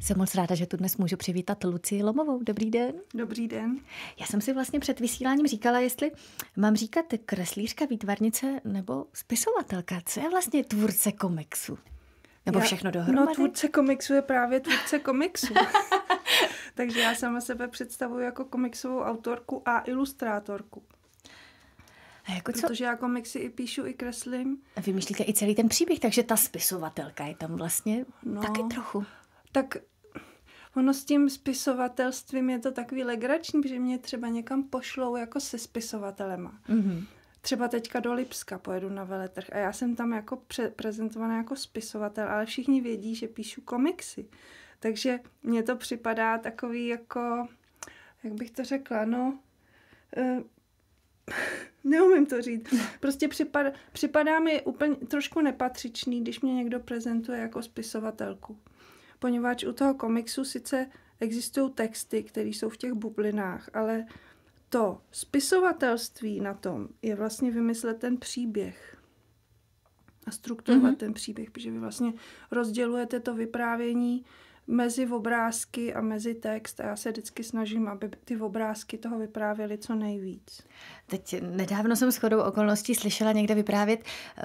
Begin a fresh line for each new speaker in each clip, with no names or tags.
Jsem moc ráda, že tu dnes můžu přivítat Luci Lomovou. Dobrý den. Dobrý den. Já jsem si vlastně před vysíláním říkala, jestli mám říkat kreslířka, výtvarnice nebo spisovatelka. Co je vlastně tvůrce komiksu? Nebo já, všechno dohromady? No tvůrce
komiksu je právě tvůrce komiksu. Takže já sama sebe představuji jako komiksovou autorku a ilustrátorku. A jako co? Protože já komiksy i píšu, i kreslím.
A vymýšlíte i celý ten příběh, takže ta spisovatelka je tam vlastně no, taky trochu
tak ono s tím spisovatelstvím je to takový legrační, že mě třeba někam pošlou jako se spisovatelema. Mm-hmm. Třeba teďka do Lipska pojedu na veletrh a já jsem tam jako pře- prezentovaná jako spisovatel, ale všichni vědí, že píšu komiksy. Takže mně to připadá takový jako, jak bych to řekla, no... E- neumím to říct. Prostě připadá, připadá mi úplně trošku nepatřičný, když mě někdo prezentuje jako spisovatelku poněvadž u toho komiksu sice existují texty, které jsou v těch bublinách, ale to spisovatelství na tom je vlastně vymyslet ten příběh a strukturovat mm-hmm. ten příběh, protože vy vlastně rozdělujete to vyprávění mezi obrázky a mezi text a já se vždycky snažím, aby ty obrázky toho vyprávěly co nejvíc.
Teď nedávno jsem s chodou okolností slyšela někde vyprávět uh,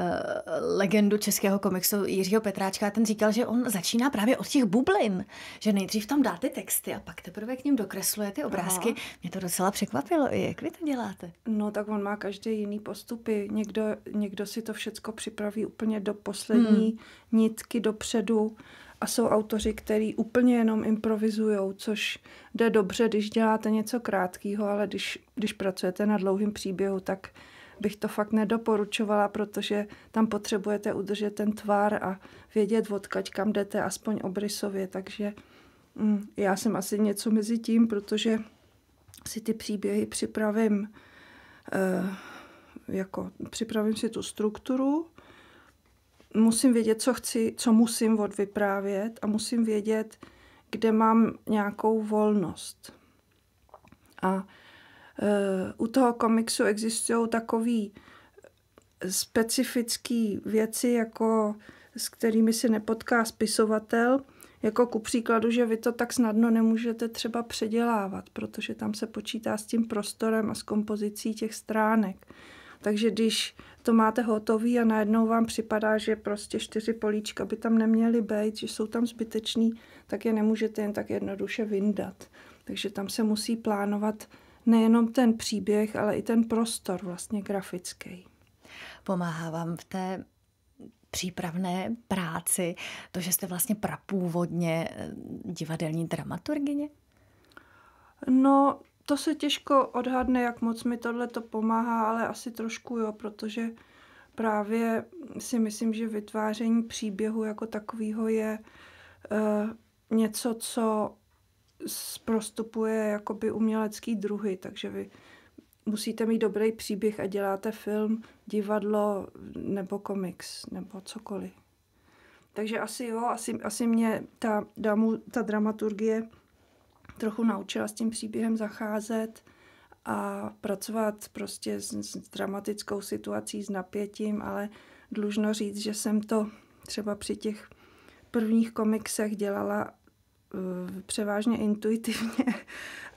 legendu českého komiksu Jiřího Petráčka a ten říkal, že on začíná právě od těch bublin, že nejdřív tam dá ty texty a pak teprve k ním dokresluje ty obrázky. Aha. Mě to docela překvapilo. Jak
vy to děláte? No tak on má každý jiný postupy. Někdo, někdo si to všechno připraví úplně do poslední hmm. nitky dopředu a jsou autoři, který úplně jenom improvizují, což jde dobře, když děláte něco krátkého, ale když, když pracujete na dlouhém příběhu, tak bych to fakt nedoporučovala, protože tam potřebujete udržet ten tvar a vědět, odkaď kam jdete, aspoň obrysově. Takže mm, já jsem asi něco mezi tím, protože si ty příběhy připravím, eh, jako připravím si tu strukturu, musím vědět, co chci, co musím odvyprávět a musím vědět, kde mám nějakou volnost. A e, u toho komiksu existují takové specifické věci, jako s kterými si nepotká spisovatel, jako ku příkladu, že vy to tak snadno nemůžete třeba předělávat, protože tam se počítá s tím prostorem a s kompozicí těch stránek. Takže když to máte hotový a najednou vám připadá, že prostě čtyři políčka by tam neměly být, že jsou tam zbytečný, tak je nemůžete jen tak jednoduše vyndat. Takže tam se musí plánovat nejenom ten příběh, ale i ten prostor vlastně grafický. Pomáhá vám v té
přípravné práci to, že jste vlastně prapůvodně eh,
divadelní dramaturgině? No, to se těžko odhadne, jak moc mi tohle to pomáhá, ale asi trošku jo, protože právě si myslím, že vytváření příběhu jako takového je uh, něco, co prostupuje jakoby umělecký druhy, takže vy musíte mít dobrý příběh a děláte film, divadlo nebo komiks nebo cokoliv. Takže asi jo, asi, asi mě ta, dámu ta dramaturgie trochu naučila s tím příběhem zacházet a pracovat prostě s, s dramatickou situací, s napětím, ale dlužno říct, že jsem to třeba při těch prvních komiksech dělala uh, převážně intuitivně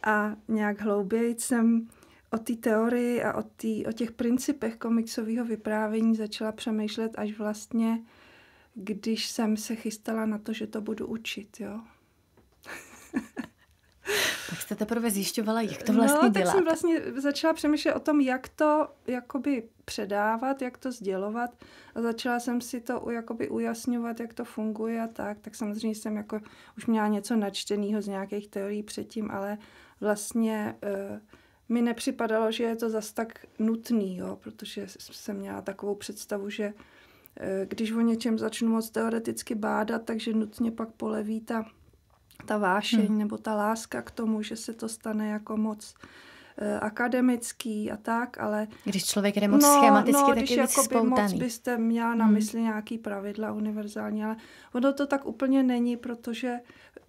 a nějak hlouběji jsem o té teorii a o, tý, o těch principech komiksového vyprávění začala přemýšlet až vlastně, když jsem se chystala na to, že to budu učit. Jo? Tak jste teprve zjišťovala, jak to no, vlastně no, děláte. tak jsem vlastně začala přemýšlet o tom, jak to jakoby předávat, jak to sdělovat a začala jsem si to jakoby ujasňovat, jak to funguje a tak. Tak samozřejmě jsem jako už měla něco načteného z nějakých teorií předtím, ale vlastně uh, mi nepřipadalo, že je to zas tak nutný, jo, protože jsem měla takovou představu, že uh, když o něčem začnu moc teoreticky bádat, takže nutně pak poleví ta ta vášeň hmm. nebo ta láska k tomu, že se to stane jako moc eh, akademický a tak, ale... Když člověk jde moc no, schematicky, no, tak když je jako by moc byste měla na hmm. mysli hmm. nějaký pravidla univerzální, ale ono to tak úplně není, protože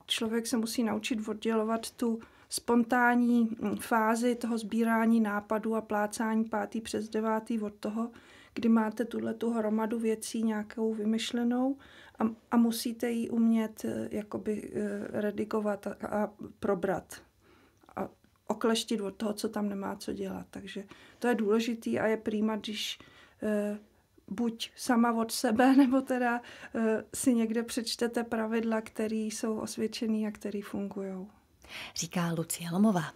člověk se musí naučit oddělovat tu spontánní hm, fázi toho sbírání nápadů a plácání pátý přes devátý od toho, kdy máte tuhle tu hromadu věcí nějakou vymyšlenou a, a musíte ji umět eh, jakoby eh, redigovat a, a probrat a okleštit od toho, co tam nemá co dělat. Takže to je důležitý a je prýma, když eh, buď sama od sebe, nebo teda eh, si někde přečtete pravidla, které jsou osvědčené a které fungují.
Říká Lucie Lomová.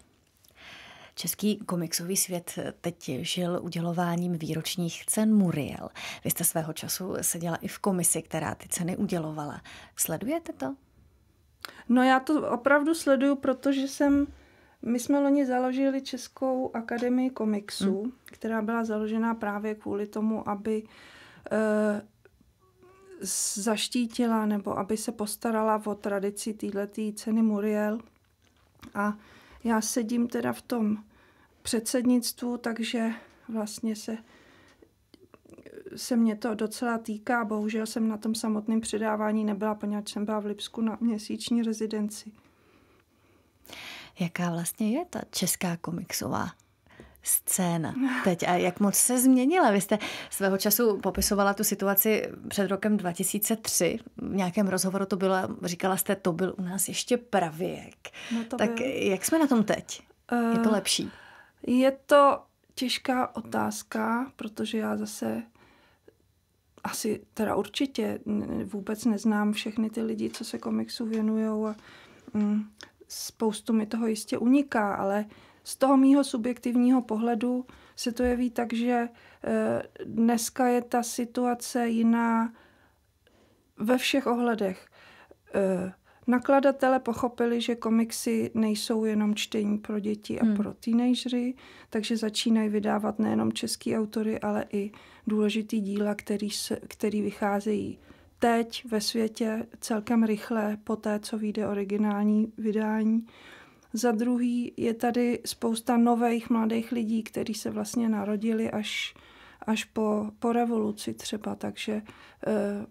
Český komiksový svět teď žil udělováním výročních cen Muriel. Vy jste svého času seděla i v komisi, která ty ceny udělovala. Sledujete to?
No já to opravdu sleduju, protože jsem my jsme loni založili Českou akademii komiksů, hmm. která byla založena právě kvůli tomu, aby e, zaštítila nebo aby se postarala o tradici této ceny Muriel. A já sedím teda v tom předsednictvu, takže vlastně se, se mě to docela týká. Bohužel jsem na tom samotném předávání nebyla, poněvadž jsem byla v Lipsku na měsíční rezidenci.
Jaká vlastně je ta česká komiksová scéna teď a jak moc se změnila? Vy jste svého času popisovala tu situaci před rokem 2003. V nějakém rozhovoru to bylo, říkala jste, to byl u nás
ještě pravěk. No to tak byl. jak jsme na tom teď? je to eh, lepší? Je to těžká otázka, protože já zase asi teda určitě vůbec neznám všechny ty lidi, co se komiksu věnují a mm, spoustu mi toho jistě uniká, ale z toho mýho subjektivního pohledu se to jeví tak, že e, dneska je ta situace jiná ve všech ohledech. E, Nakladatele pochopili, že komiksy nejsou jenom čtení pro děti a hmm. pro teenagery, takže začínají vydávat nejenom český autory, ale i důležitý díla, který, se, který vycházejí teď ve světě celkem rychle po té, co vyjde originální vydání. Za druhý je tady spousta nových mladých lidí, kteří se vlastně narodili až, až po, po revoluci třeba, takže eh,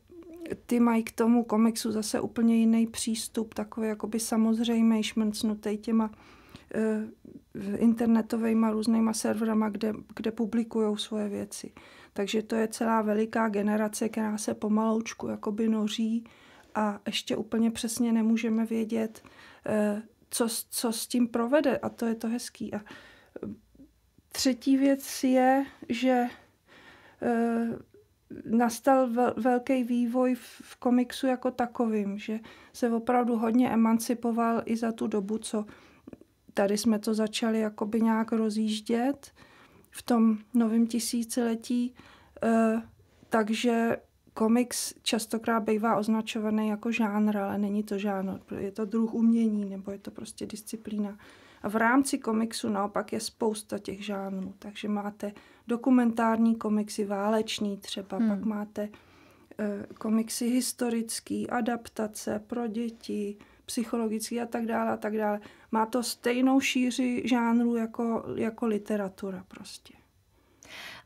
ty mají k tomu komiksu zase úplně jiný přístup, takový jakoby samozřejmě šmrcnutý těma uh, eh, internetovými různýma serverama, kde, kde publikují svoje věci. Takže to je celá veliká generace, která se pomaloučku jakoby noří a ještě úplně přesně nemůžeme vědět, uh, co, co s tím provede a to je to hezký. A třetí věc je, že eh, nastal vel, velký vývoj v, v komiksu jako takovým, že se opravdu hodně emancipoval i za tu dobu, co tady jsme to začali jakoby nějak rozjíždět v tom novém tisíciletí, e, takže komiks častokrát bývá označovaný jako žánr, ale není to žánr, je to druh umění nebo je to prostě disciplína. A v rámci komiksu naopak je spousta těch žánrů, takže máte dokumentární komiksy, váleční třeba, hmm. pak máte eh, komiksy historický, adaptace pro děti, psychologický a tak dále a tak dále. Má to stejnou šíři žánru jako, jako literatura prostě.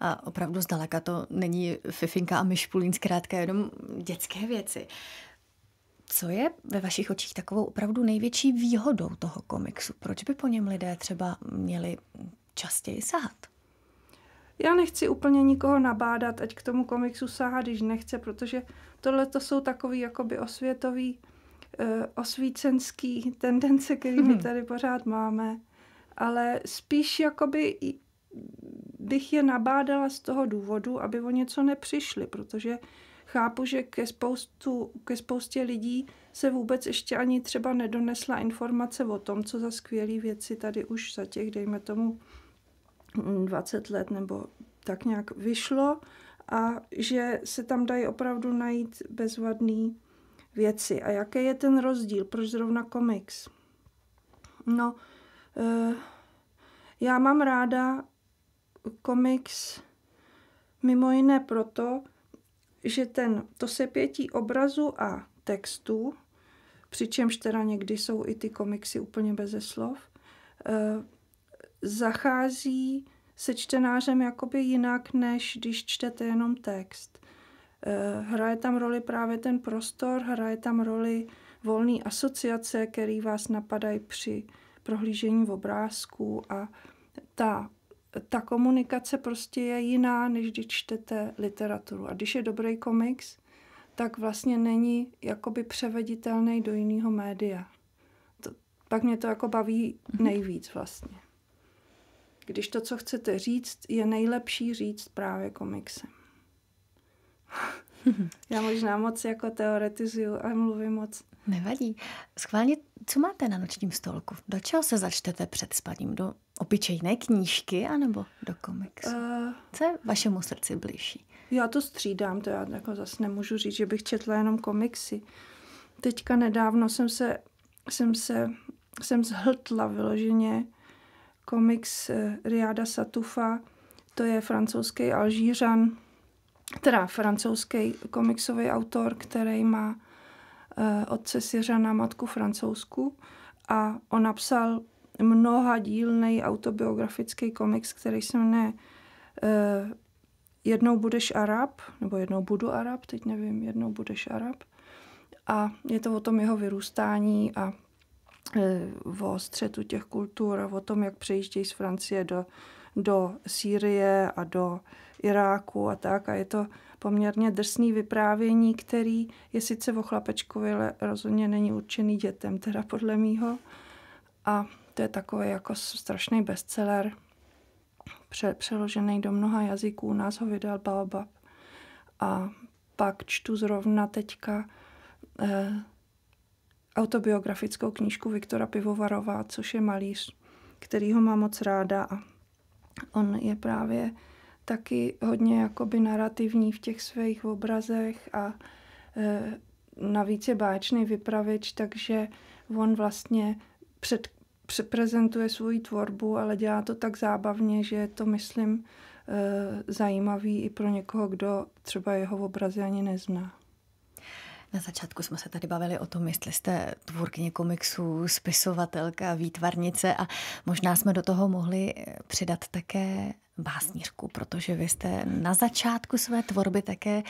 A opravdu zdaleka to není fifinka a myšpulín, zkrátka jenom dětské věci. Co je ve vašich očích takovou opravdu největší výhodou toho komiksu? Proč by po něm lidé třeba měli častěji sahat?
Já nechci úplně nikoho nabádat, ať k tomu komiksu sáhá, když nechce, protože tohle to jsou takový jakoby osvětový, uh, osvícenský tendence, který my mhm. tady pořád máme. Ale spíš jakoby bych je nabádala z toho důvodu, aby o něco nepřišli, protože chápu, že ke, spoustu, ke spoustě lidí se vůbec ještě ani třeba nedonesla informace o tom, co za skvělé věci tady už za těch, dejme tomu, 20 mm, let nebo tak nějak vyšlo a že se tam dají opravdu najít bezvadné věci. A jaký je ten rozdíl? Proč zrovna komiks? No, eh, já mám ráda komiks mimo jiné proto, že ten, to sepětí obrazu a textu, přičemž teda někdy jsou i ty komiksy úplně beze slov, eh, zachází se čtenářem jakoby jinak, než když čtete jenom text. Eh, hraje tam roli právě ten prostor, hraje tam roli volné asociace, které vás napadají při prohlížení v obrázku a ta, ta komunikace prostě je jiná, než když čtete literaturu. A když je dobrý komiks, tak vlastně není jakoby převeditelný do jiného média. To, pak mě to jako baví mhm. nejvíc vlastně když to, co chcete říct, je nejlepší říct právě komiksem. Já možná moc jako teoretizuju a mluvím moc. Nevadí. Schválně,
co máte na nočním stolku? Do čeho se začtete před spadím? Do obyčejné knížky anebo do komiksu? Uh, co je vašemu srdci blížší?
Já to střídám, to já jako zase nemůžu říct, že bych četla jenom komiksy. Teďka nedávno jsem se, jsem se, jsem zhltla vyloženě komiks eh, Riada Satufa, to je francouzský Alžířan, teda francouzský komiksový autor, který má eh, otce Syřana, matku francouzsku a on napsal mnoha dílný autobiografický komiks, který se jmenuje eh, Jednou budeš Arab, nebo jednou budu Arab, teď nevím, jednou budeš Arab. A je to o tom jeho vyrůstání a Eh, o střetu těch kultur, a o tom, jak přejíždějí z Francie do, do Sýrie a do Iráku a tak. A je to poměrně drsný vyprávění, který je sice o chlapečkovi, ale rozhodně není určený dětem, teda podle mýho. A to je takový jako strašný bestseller, pře- přeložený do mnoha jazyků, u nás ho vydal Baobab. A pak čtu zrovna teďka eh, autobiografickou knížku Viktora Pivovarova, což je malíř, který ho má moc ráda a on je právě taky hodně jakoby narrativní v těch svých obrazech a e, navíc je báječný vypravěč, takže on vlastně před, přeprezentuje svoji tvorbu, ale dělá to tak zábavně, že je to, myslím, e, zajímavý i pro někoho, kdo třeba jeho obrazy ani nezná.
Na začátku jsme se tady bavili o tom, jestli jste tvůrkyně komiksů, spisovatelka, výtvarnice a možná jsme do toho mohli přidat také básnířku, protože vy jste na začátku své tvorby také e,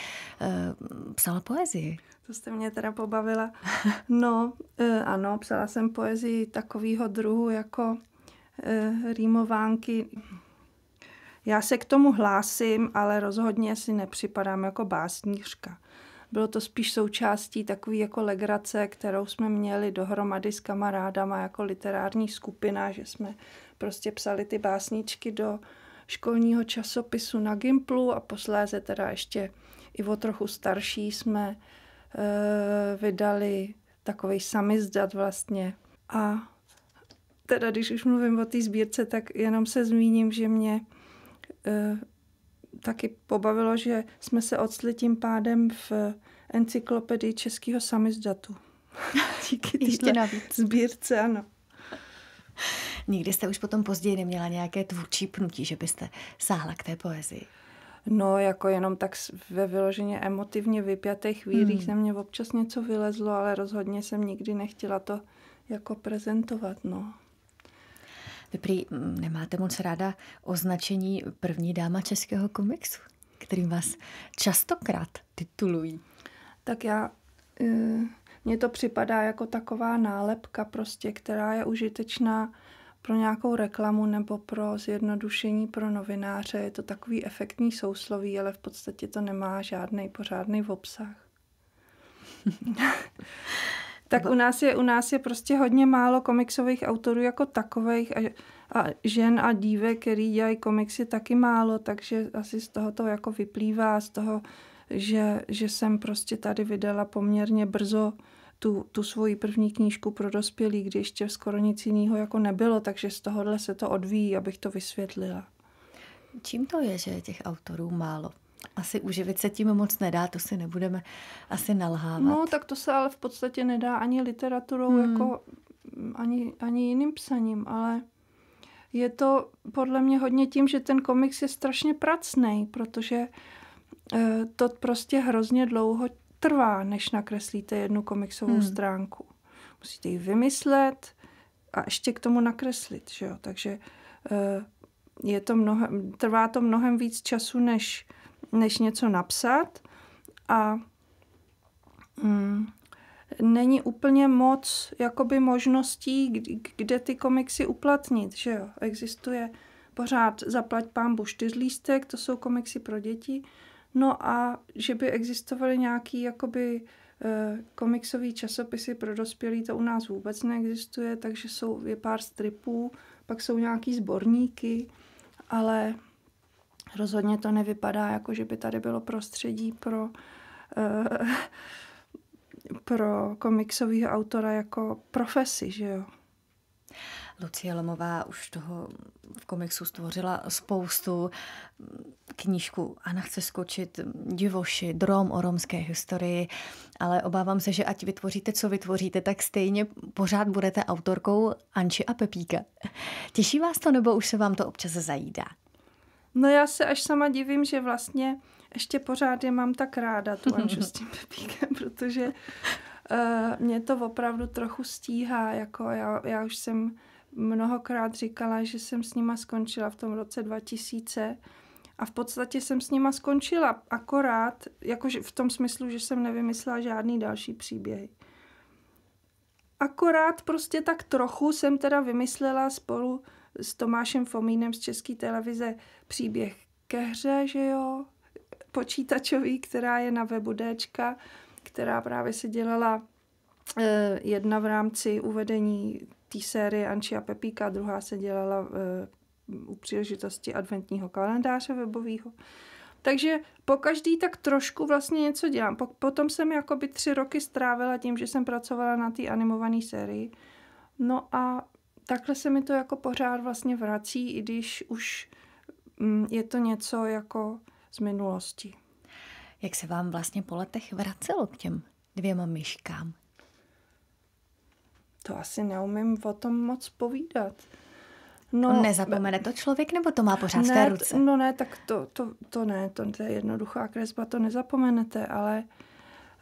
psala poezii.
To jste mě teda pobavila. No, e, ano, psala jsem poezii takového druhu jako e, rýmovánky. Já se k tomu hlásím, ale rozhodně si nepřipadám jako básnířka. Bylo to spíš součástí takové jako legrace, kterou jsme měli dohromady s kamarádama jako literární skupina, že jsme prostě psali ty básničky do školního časopisu na Gimplu a posléze teda ještě i o trochu starší jsme e, vydali takový samizdat vlastně. A teda když už mluvím o té sbírce, tak jenom se zmíním, že mě eh, taky pobavilo, že jsme se odstli tím pádem v encyklopedii českého samizdatu. Díky navíc. sbírce, ano.
Nikdy jste už potom později neměla nějaké tvůrčí pnutí, že byste sáhla k té poezii?
No, jako jenom tak ve vyloženě emotivně vypjatých chvílích hmm. na mě občas něco vylezlo, ale rozhodně jsem nikdy nechtěla to jako prezentovat, no.
Vy prý nemáte moc ráda označení první dáma českého komiksu, kterým vás častokrát
titulují. Tak já... E, mně to připadá jako taková nálepka prostě, která je užitečná pro nějakou reklamu nebo pro zjednodušení pro novináře. Je to takový efektní sousloví, ale v podstatě to nemá žádný pořádný obsah. Tak u nás, je, u nás je prostě hodně málo komiksových autorů jako takových a, a žen a dívek, který dělají komiksy, taky málo, takže asi z toho to jako vyplývá, z toho, že, že jsem prostě tady vydala poměrně brzo tu, tu svoji první knížku pro dospělí, kdy ještě skoro nic jiného jako nebylo, takže z tohohle se to odvíjí, abych to vysvětlila. Čím to je, že je těch autorů
málo? asi
uživit se tím moc nedá, to si
nebudeme asi nalhávat. No,
tak to se ale v podstatě nedá ani literaturou, hmm. jako mm, ani, ani jiným psaním, ale je to podle mě hodně tím, že ten komiks je strašně pracný, protože eh, to prostě hrozně dlouho trvá, než nakreslíte jednu komiksovou hmm. stránku. Musíte ji vymyslet a ještě k tomu nakreslit, že jo? Takže eh, je to mnohem, trvá to mnohem víc času, než než něco napsat a mm, není úplně moc jakoby možností, kde ty komiksy uplatnit, že jo. Existuje pořád Zaplať pámbu čtyřlístek, to jsou komiksy pro děti, no a že by existovaly nějaký jakoby eh, komiksový časopisy pro dospělí, to u nás vůbec neexistuje, takže jsou, je pár stripů, pak jsou nějaký sborníky, ale Rozhodně to nevypadá, jako že by tady bylo prostředí pro, uh, pro komiksového autora jako profesi, že jo?
Lucie Lomová už toho v komiksu stvořila spoustu mm, knížku Anna chce skočit divoši, drom o romské historii, ale obávám se, že ať vytvoříte, co vytvoříte, tak stejně pořád budete autorkou Anči a Pepíka. Těší vás to, nebo už se vám to občas zajídá?
No já se až sama divím, že vlastně ještě pořád je mám tak ráda, tu Anžu s tím Pepíkem, protože uh, mě to opravdu trochu stíhá, jako já, já už jsem mnohokrát říkala, že jsem s nima skončila v tom roce 2000 a v podstatě jsem s nima skončila akorát, jakože v tom smyslu, že jsem nevymyslela žádný další příběhy. Akorát prostě tak trochu jsem teda vymyslela spolu s Tomášem Fomínem z České televize příběh ke hře, že jo, počítačový, která je na webu Dčka, která právě se dělala eh, jedna v rámci uvedení té série Anči a Pepíka, druhá se dělala eh, u příležitosti adventního kalendáře webového. Takže po každý tak trošku vlastně něco dělám. Potom jsem jakoby tři roky strávila tím, že jsem pracovala na té animované sérii. No a takhle se mi to jako pořád vlastně vrací, i když už mm, je to něco jako z minulosti. Jak se vám vlastně po letech vracelo k těm dvěma myškám? To asi neumím o tom moc povídat. No, no Nezapomene to člověk, nebo to má pořád ne, v té ruce? No ne, tak to, to, to ne, to, to je jednoduchá kresba, to nezapomenete, ale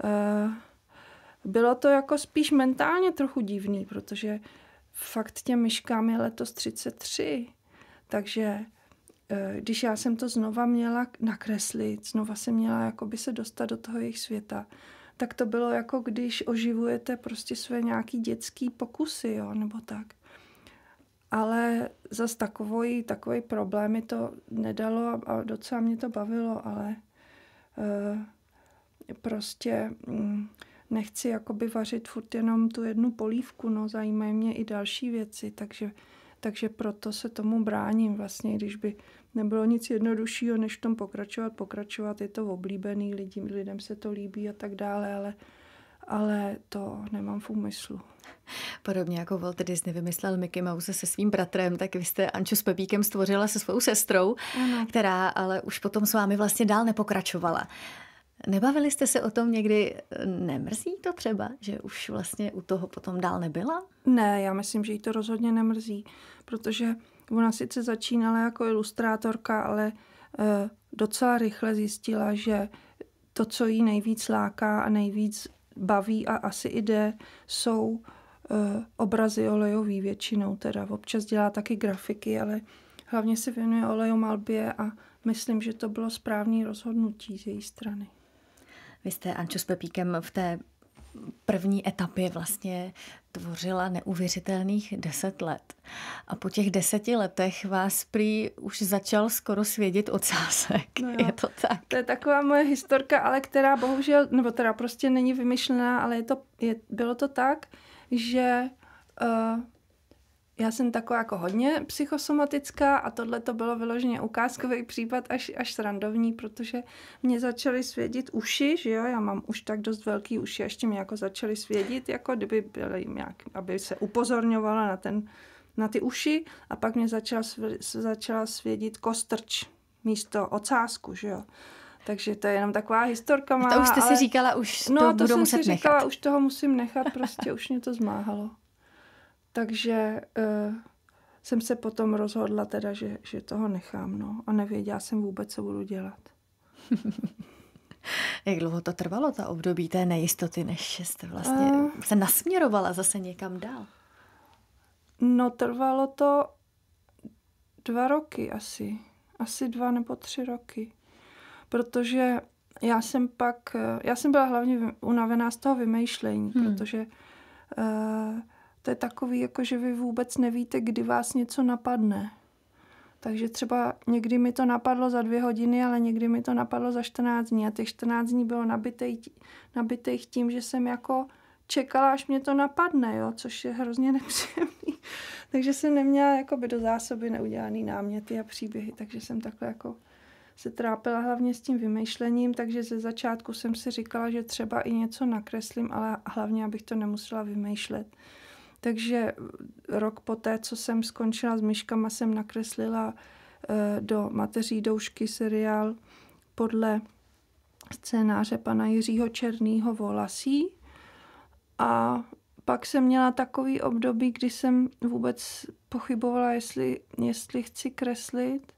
uh, bylo to jako spíš mentálně trochu divný, protože uh, fakt těm myškám je letos 33. Takže eh, když já jsem to znova měla nakreslit, znova jsem měla jakoby se dostat do toho jejich světa, tak to bylo jako když oživujete prostě své nějaký dětský pokusy, jo, nebo tak. Ale zas takový, takový problémy to nedalo a docela mě to bavilo, ale uh, prostě... Um, nechci jakoby vařit furt jenom tu jednu polívku, no zajímají mě i další věci, takže, takže proto se tomu bráním vlastně, když by nebylo nic jednoduššího, než v tom pokračovat, pokračovat, je to oblíbený, lidi, lidem se to líbí a tak dále, ale, ale to nemám v úmyslu. Podobně
jako Walt Disney vymyslel Mickey Mouse se svým bratrem, tak vy jste Anču s Pepíkem stvořila se svou sestrou, ano. která ale už potom s vámi vlastně dál nepokračovala. Nebavili jste se o tom někdy, nemrzí to třeba, že už vlastně u toho potom dál nebyla?
Ne, já myslím, že jí to rozhodně nemrzí, protože ona sice začínala jako ilustrátorka, ale eh, docela rychle zjistila, že to, co jí nejvíc láká a nejvíc baví a asi jde, jsou eh, obrazy olejový většinou. Teda občas dělá taky grafiky, ale hlavně se věnuje olejomalbě a myslím, že to bylo správné rozhodnutí z její strany.
Vy jste, Ančo, s Pepíkem v té první etapě vlastně tvořila neuvěřitelných deset let. A po těch deseti letech vás prý už začal skoro svědět ocásek. No je to tak?
To je taková moje historka, ale která bohužel, nebo teda prostě není vymyšlená, ale je to, je, bylo to tak, že uh, já jsem taková jako hodně psychosomatická a tohle to bylo vyloženě ukázkový případ až, až srandovní, protože mě začaly svědit uši, že jo, já mám už tak dost velký uši, ještě mě jako začaly svědit, jako kdyby byly nějak, aby se upozorňovala na ten, na ty uši a pak mě začala, začala svědit kostrč místo ocásku, že jo. Takže to je jenom taková historka má. To už jste ale... si říkala, už no, to, to budu jsem muset si říkala, nechat. už toho musím nechat, prostě už mě to zmáhalo. Takže uh, jsem se potom rozhodla teda, že, že toho nechám, no. A nevěděla jsem vůbec, co budu dělat.
Jak dlouho to trvalo,
ta období té nejistoty, než jste vlastně uh, se nasměrovala zase někam dál? No, trvalo to dva roky asi. Asi dva nebo tři roky. Protože já jsem pak, já jsem byla hlavně unavená z toho vymýšlení, hmm. protože uh, to je takový, jako že vy vůbec nevíte, kdy vás něco napadne. Takže třeba někdy mi to napadlo za dvě hodiny, ale někdy mi to napadlo za 14 dní. A těch 14 dní bylo nabitých, nabitých tím, že jsem jako čekala, až mě to napadne, jo, což je hrozně nepříjemný. takže jsem neměla jako by do zásoby neudělaný náměty a příběhy, takže jsem takhle jako se trápila hlavně s tím vymýšlením, takže ze začátku jsem si říkala, že třeba i něco nakreslím, ale hlavně, abych to nemusela vymýšlet. Takže eh, rok poté, co jsem skončila s myškama, jsem nakreslila eh, do mateří doušky seriál podle scénáře pana Jiřího Černýho Volasí. A pak jsem měla takový období, kdy jsem vůbec pochybovala, jestli, jestli chci kreslit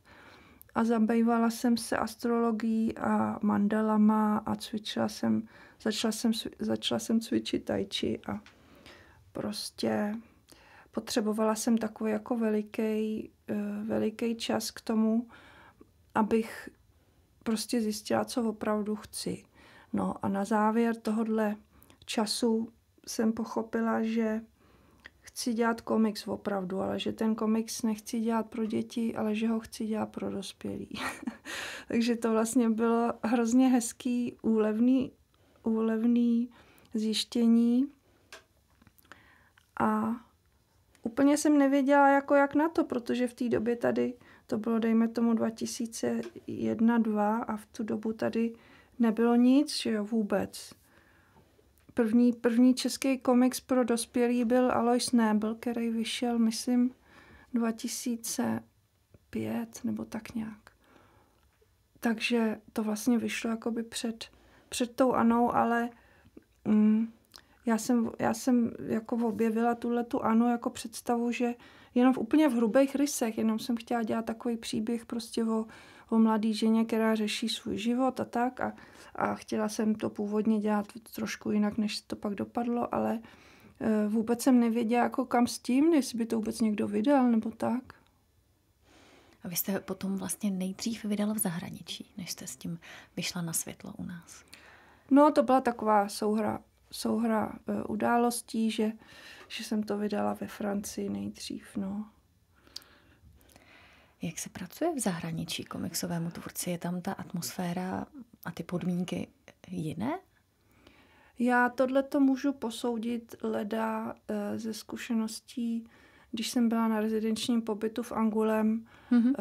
a zabývala jsem se astrologií a mandalama a cvičila jsem, začala jsem, začala jsem cvičit tai chi a prostě potřebovala jsem takový jako veliký, eh, veliký čas k tomu, abych prostě zjistila, co opravdu chci. No a na závěr tohohle času jsem pochopila, že chci dělat komiks opravdu, ale že ten komiks nechci dělat pro děti, ale že ho chci dělat pro dospělí. Takže to vlastně bylo hrozně hezký, úlevný, úlevný zjištění a úplně jsem nevěděla, jako jak na to, protože v té době tady, to bylo dejme tomu 2001 2 a v tu dobu tady nebylo nic, že jo, vůbec. První, první český komiks pro dospělý byl Alois Nebel, který vyšel, myslím, 2005 nebo tak nějak. Takže to vlastně vyšlo jakoby před, před tou Anou, ale mm, já jsem, já jsem jako objevila tuhle tu ano jako představu, že jenom v úplně v hrubých rysech, jenom jsem chtěla dělat takový příběh prostě o, o mladý ženě, která řeší svůj život a tak a, a chtěla jsem to původně dělat trošku jinak, než to pak dopadlo, ale e, vůbec jsem nevěděla, jako kam s tím, jestli by to vůbec někdo vydal nebo tak. A vy jste potom
vlastně nejdřív vydala v zahraničí, než jste s tím vyšla na světlo u nás.
No, to byla taková souhra souhra eh, událostí, že, že jsem to vydala ve Francii nejdřív. No. Jak se pracuje v
zahraničí komiksovému tvůrci? Je tam ta atmosféra a ty podmínky jiné?
Já tohle to můžu posoudit leda eh, ze zkušeností, když jsem byla na rezidenčním pobytu v Angulem mm-hmm.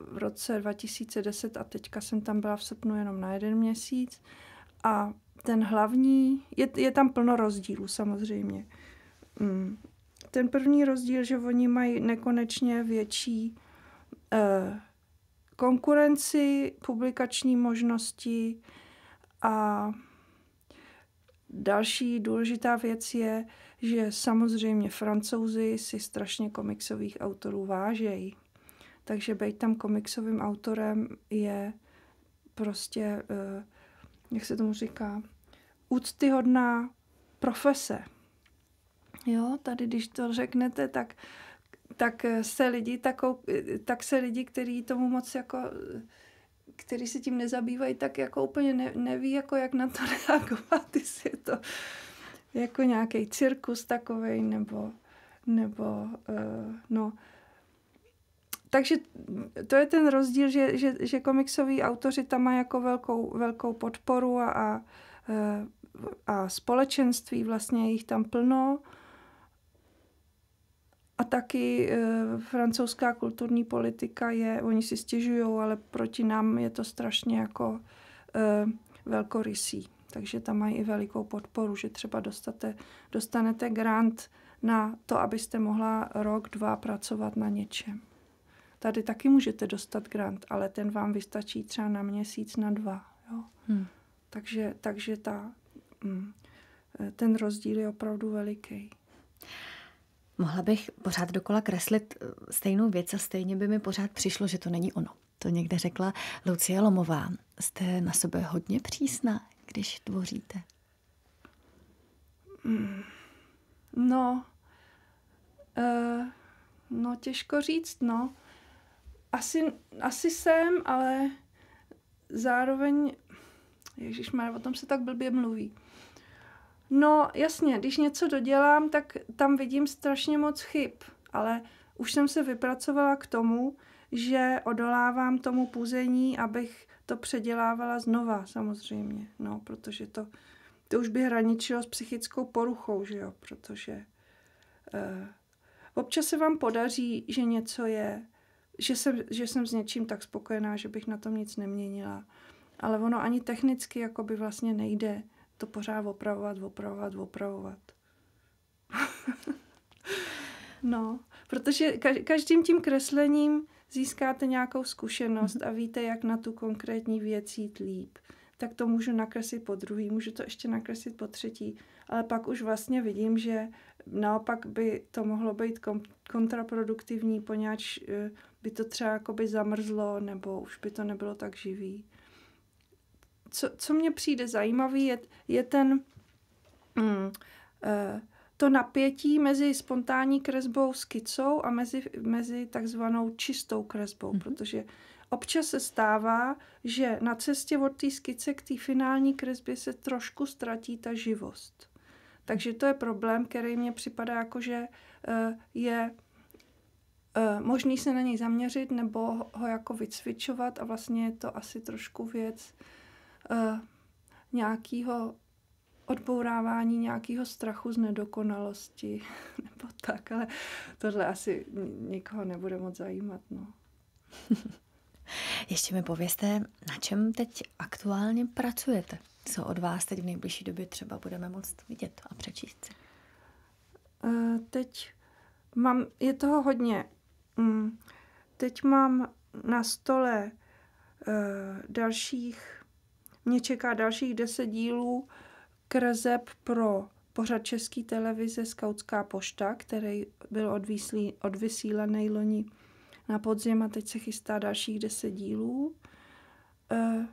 v roce 2010 a teďka jsem tam byla v srpnu jenom na jeden měsíc. A ten hlavní, je, je tam plno rozdílů samozřejmě. Mm. Ten první rozdíl, že oni mají nekonečně větší eh, konkurenci, publikační možnosti a další důležitá věc je, že samozřejmě francouzi si strašně komiksových autorů vážejí. Takže být tam komiksovým autorem je prostě... Eh, jak se tomu říká, úctyhodná profese. Jo, tady když to řeknete, tak, tak se lidi, takou, tak se lidi, kteří tomu moc jako který se tím nezabývají, tak jako úplně ne, neví, jako jak na to reagovat, jestli je to jako nějaký cirkus takový nebo, nebo uh, no, takže to je ten rozdíl, že, že, že komiksoví autoři tam mají jako velkou, velkou podporu a, a, a společenství, vlastně jich tam plno. A taky e, francouzská kulturní politika je, oni si stěžují, ale proti nám je to strašně jako e, eh, velkorysí. Takže tam mají i velikou podporu, že třeba dostate, dostanete grant na to, abyste mohla rok, dva pracovat na něčem. Tady taky můžete dostat grant, ale ten vám vystačí třeba na měsíc, na dva. Jo? Hmm. Takže, takže ta, mm, eh, ten rozdíl je opravdu veliký.
Mohla bych pořád dokola kreslit eh, stejnou věc a stejně by mi pořád přišlo, že to není ono. To někde řekla Lucie Lomová. Jste na sebe hodně přísná, když tvoříte?
Mm. No, uh, no těžko říct, no asi, asi jsem, ale zároveň, Ježíš má, o tom se tak blbě mluví. No jasně, když něco dodělám, tak tam vidím strašně moc chyb, ale už jsem se vypracovala k tomu, že odolávám tomu půzení, abych to předělávala znova samozřejmě, no, protože to, to už by hraničilo s psychickou poruchou, že jo, protože eh, občas se vám podaří, že něco je že jsem, že jsem s něčím tak spokojená, že bych na tom nic neměnila. Ale ono ani technicky jako by vlastně nejde to pořád opravovat, opravovat, opravovat. no, protože každým tím kreslením získáte nějakou zkušenost mhm. a víte, jak na tu konkrétní věc jít líp. Tak to můžu nakreslit po druhý, můžu to ještě nakreslit po třetí, ale pak už vlastně vidím, že naopak by to mohlo být kontraproduktivní, poněvadž uh, by to třeba jakoby zamrzlo, nebo už by to nebylo tak živý. Co, co mně přijde zajímavý, je, je ten mm, eh, to napětí mezi spontánní kresbou, skicou a mezi, mezi takzvanou čistou kresbou, mm-hmm. protože občas se stává, že na cestě od té skice k té finální kresbě se trošku ztratí ta živost. Takže to je problém, který mně připadá jako, že eh, je Eh, možný se na něj zaměřit nebo ho jako vycvičovat a vlastně je to asi trošku věc uh, eh, nějakého odbourávání nějakého strachu z nedokonalosti nebo tak, ale tohle asi nikoho nebude moc zajímat. No.
Ještě mi povězte, na čem teď aktuálně pracujete? Co od vás teď v nejbližší
době třeba budeme moct vidět a přečíst si? Uh, teď mám, je toho hodně Mm, teď mám na stole uh, dalších, mě čeká dalších deset dílů kreseb pro pořad České televize Skautská pošta, který byl odvysílý, odvysílený loni na podzim a teď se chystá dalších deset dílů. Uh,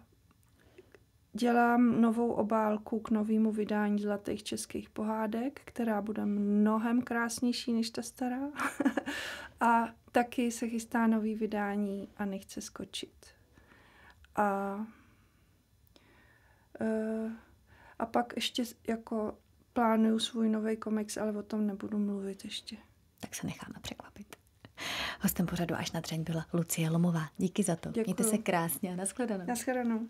dělám novou obálku k novému vydání Zlatých českých pohádek, která bude mnohem krásnější než ta stará. a taky se chystá nový vydání a nechce skočit. A, eh, a pak ještě jako plánuju svůj nový komiks, ale o tom nebudu mluvit ještě.
Tak se necháme překvapit. Hostem pořadu až na dřeň byla Lucie Lomová. Díky za to. Děkuju. Mějte se krásně a nashledanou. Nashledanou.